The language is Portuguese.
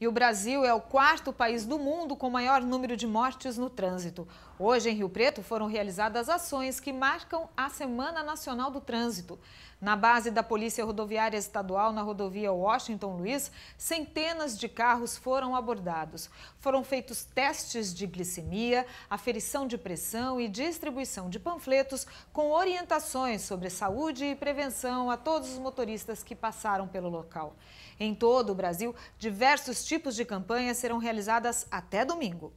E o Brasil é o quarto país do mundo com maior número de mortes no trânsito. Hoje, em Rio Preto, foram realizadas ações que marcam a Semana Nacional do Trânsito. Na base da Polícia Rodoviária Estadual, na rodovia Washington Luiz, centenas de carros foram abordados. Foram feitos testes de glicemia, aferição de pressão e distribuição de panfletos com orientações sobre saúde e prevenção a todos os motoristas que passaram pelo local. Em todo o Brasil, diversos tipos de campanha serão realizadas até domingo.